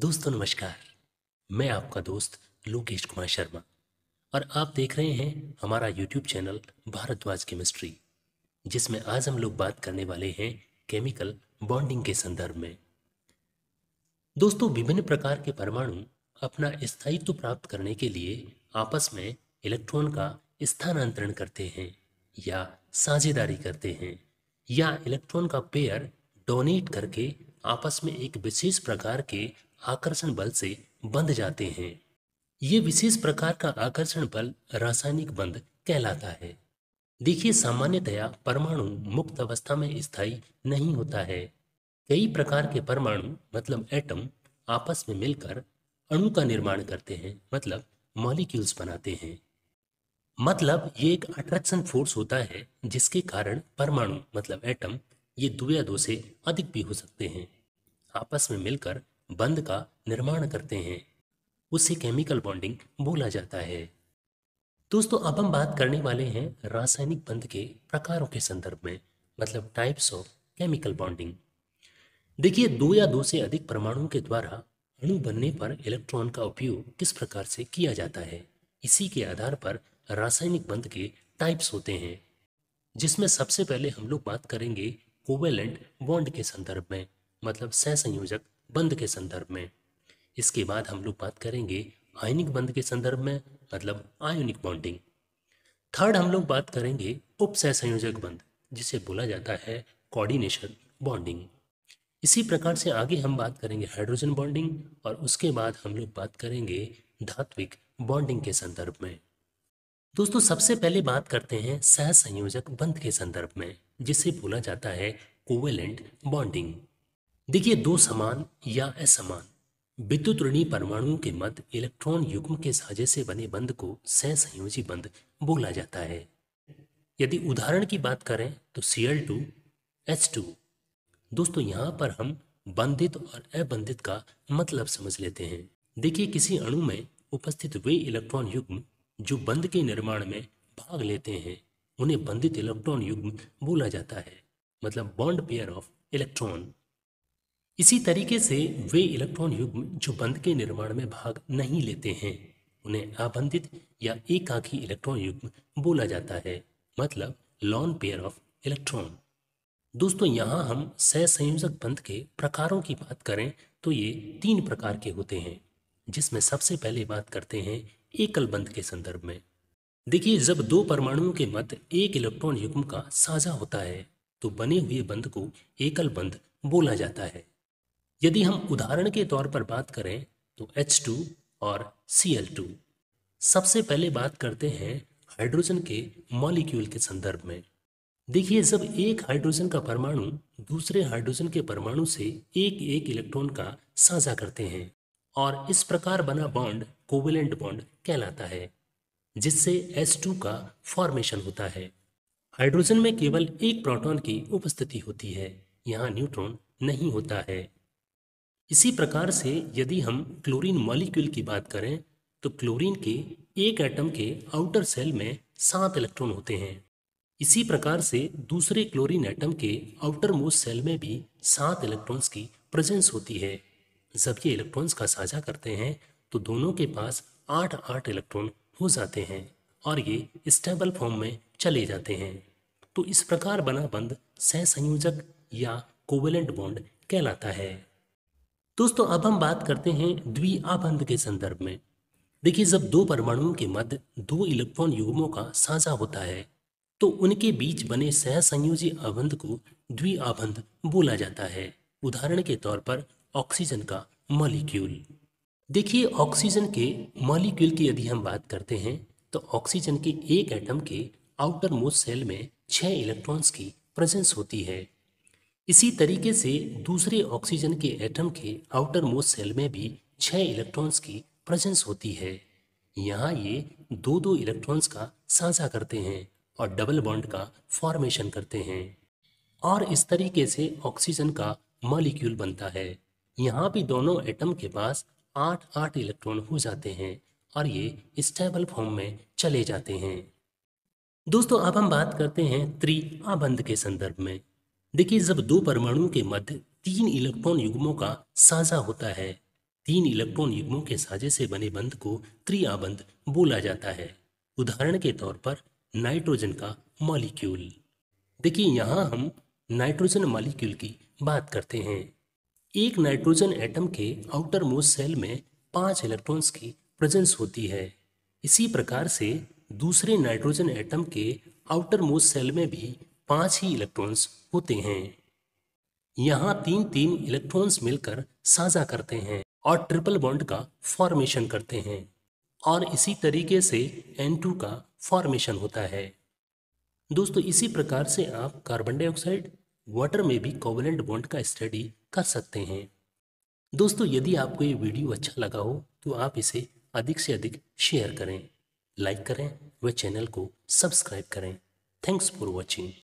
दोस्तों नमस्कार मैं आपका दोस्त लोकेश कुमार शर्मा और आप देख रहे हैं हमारा यूट्यूब चैनल भारद्वाज केमिस्ट्री जिसमें आज हम लोग बात करने वाले हैं केमिकल बॉन्डिंग के संदर्भ में दोस्तों विभिन्न प्रकार के परमाणु अपना स्थायित्व प्राप्त करने के लिए आपस में इलेक्ट्रॉन का स्थानांतरण करते हैं या साझेदारी करते हैं या इलेक्ट्रॉन का पेयर डोनेट करके आपस में एक विशेष प्रकार के आकर्षण बल से बंध जाते हैं ये विशेष प्रकार का आकर्षण बल रासायनिक बंध कहलाता है देखिए सामान्यतया परमाणु मुक्त अवस्था में स्थायी नहीं होता है कई प्रकार के परमाणु मतलब एटम आपस में मिलकर अणु का निर्माण करते हैं मतलब मॉलिक्यूल्स बनाते हैं मतलब ये एक अट्रैक्शन फोर्स होता है जिसके कारण परमाणु मतलब एटम ये या दो से अधिक भी हो सकते हैं आपस में मिलकर बंध का निर्माण करते हैं उसे केमिकल बॉन्डिंग बोला जाता है दोस्तों अब हम बात करने वाले हैं रासायनिक बंध के प्रकारों के संदर्भ में मतलब टाइप्स ऑफ केमिकल बॉन्डिंग देखिए दो या दो से अधिक परमाणुओं के द्वारा अणु बनने पर इलेक्ट्रॉन का उपयोग किस प्रकार से किया जाता है इसी के आधार पर रासायनिक बंध के टाइप्स होते हैं जिसमें सबसे पहले हम लोग बात करेंगे कोवेलेंट बॉन्ड के संदर्भ में मतलब सहसंयोजक बंद के संदर्भ में इसके बाद हम लोग बात करेंगे आयनिक बंद के संदर्भ में मतलब आयोनिक बॉन्डिंग थर्ड हम लोग बात करेंगे उपसह संयोजक बंद जिसे बोला जाता है कोऑर्डिनेशन बॉन्डिंग इसी प्रकार से आगे हम बात करेंगे हाइड्रोजन बॉन्डिंग और उसके बाद हम लोग बात करेंगे धात्विक बॉन्डिंग के संदर्भ में दोस्तों सबसे पहले बात करते हैं सहसंयोजक बंध के संदर्भ में जिसे बोला जाता है कोवेलेंट बॉन्डिंग देखिए दो समान या असमान विद्युत ऋणी परमाणुओं के मध्य इलेक्ट्रॉन युग्म के साझे से बने बंद को सहसंयोजी बंद बोला जाता है यदि उदाहरण की बात करें तो C L two H two दोस्तों यहाँ पर हम बंधित और अबंधित का मतलब समझ लेते हैं देखिए किसी अणु में उपस्थित वे इलेक्ट्रॉन युग्म जो बंद के निर्माण में भाग लेते हैं उन्हें बंधित इलेक्ट्रॉन युग्म बोला जाता है मतलब बॉन्ड पेयर ऑफ इलेक्ट्रॉन इसी तरीके से वे इलेक्ट्रॉन युग्म जो बंद के निर्माण में भाग नहीं लेते हैं उन्हें आबंधित या एकाकी इलेक्ट्रॉन युग्म बोला जाता है मतलब लॉन पेयर ऑफ इलेक्ट्रॉन दोस्तों यहाँ हम सहसंयोजक बंध के प्रकारों की बात करें तो ये तीन प्रकार के होते हैं जिसमें सबसे पहले बात करते हैं एकल बंध के संदर्भ में देखिए जब दो परमाणुओं के मध्य एक इलेक्ट्रॉन युग्म का साझा होता है तो बने हुए बंध को एकल बंध बोला जाता है यदि हम उदाहरण के तौर पर बात करें तो H2 और Cl2। सबसे पहले बात करते हैं हाइड्रोजन के मॉलिक्यूल के संदर्भ में देखिए जब एक हाइड्रोजन का परमाणु दूसरे हाइड्रोजन के परमाणु से एक एक इलेक्ट्रॉन का साझा करते हैं और इस प्रकार बना बॉन्ड कोवेलेंट बॉन्ड कहलाता है जिससे एस का फॉर्मेशन होता है हाइड्रोजन में केवल एक प्रोटॉन की उपस्थिति होती है यहाँ न्यूट्रॉन नहीं होता है इसी प्रकार से यदि हम क्लोरीन मॉलिक्यूल की बात करें तो क्लोरीन के एक एटम के आउटर सेल में सात इलेक्ट्रॉन होते हैं इसी प्रकार से दूसरे क्लोरीन एटम के आउटर मोस्ट सेल में भी सात इलेक्ट्रॉन्स की प्रेजेंस होती है जब ये इलेक्ट्रॉन्स का साझा करते हैं तो दोनों के पास आठ आठ इलेक्ट्रॉन हो जाते हैं और ये स्टेबल फॉर्म में चले जाते हैं तो इस प्रकार बना बंद सहसंयोजक या कोवेलेंट बॉन्ड कहलाता है दोस्तों अब हम बात करते हैं द्विआबंध के संदर्भ में देखिए जब दो परमाणुओं के मध्य दो इलेक्ट्रॉन युग्मों का साझा होता है तो उनके बीच बने सहसंयोजी आबंध को द्विआबंध बोला जाता है उदाहरण के तौर पर ऑक्सीजन का मॉलिक्यूल देखिए ऑक्सीजन के मॉलिक्यूल की यदि हम बात करते हैं तो ऑक्सीजन के एक एटम के आउटर मोस्ट सेल में छह इलेक्ट्रॉन्स की प्रेजेंस होती है इसी तरीके से दूसरे ऑक्सीजन के एटम के आउटर मोस्ट सेल में भी छह इलेक्ट्रॉन्स की प्रेजेंस होती है यहाँ ये दो दो इलेक्ट्रॉन्स का साझा करते हैं और डबल बॉन्ड का फॉर्मेशन करते हैं और इस तरीके से ऑक्सीजन का मॉलिक्यूल बनता है यहाँ भी दोनों एटम के पास आठ आठ इलेक्ट्रॉन हो जाते हैं और ये स्टेबल फॉर्म में चले जाते हैं दोस्तों अब हम बात करते हैं त्रि आबंध के संदर्भ में देखिए जब दो परमाणु के मध्य तीन इलेक्ट्रॉन युग्मों का साझा होता है तीन इलेक्ट्रॉन युग्मों के साझे से बने बंध को त्रियाबंध बोला जाता है उदाहरण के तौर पर नाइट्रोजन का मॉलिक्यूल देखिए यहाँ हम नाइट्रोजन मॉलिक्यूल की बात करते हैं एक नाइट्रोजन एटम के आउटर मोस्ट सेल में पांच इलेक्ट्रॉन्स की प्रेजेंस होती है इसी प्रकार से दूसरे नाइट्रोजन एटम के आउटर मोस्ट सेल में भी पांच ही इलेक्ट्रॉन्स होते हैं यहाँ तीन तीन इलेक्ट्रॉन्स मिलकर साझा करते हैं और ट्रिपल बॉन्ड का फॉर्मेशन करते हैं और इसी तरीके से N2 का फॉर्मेशन होता है दोस्तों इसी प्रकार से आप कार्बन डाइऑक्साइड वाटर में भी कोवलेंट बॉन्ड का स्टडी कर सकते हैं दोस्तों यदि आपको ये वीडियो अच्छा लगा हो तो आप इसे अधिक से अधिक शेयर करें लाइक करें व चैनल को सब्सक्राइब करें थैंक्स फॉर वॉचिंग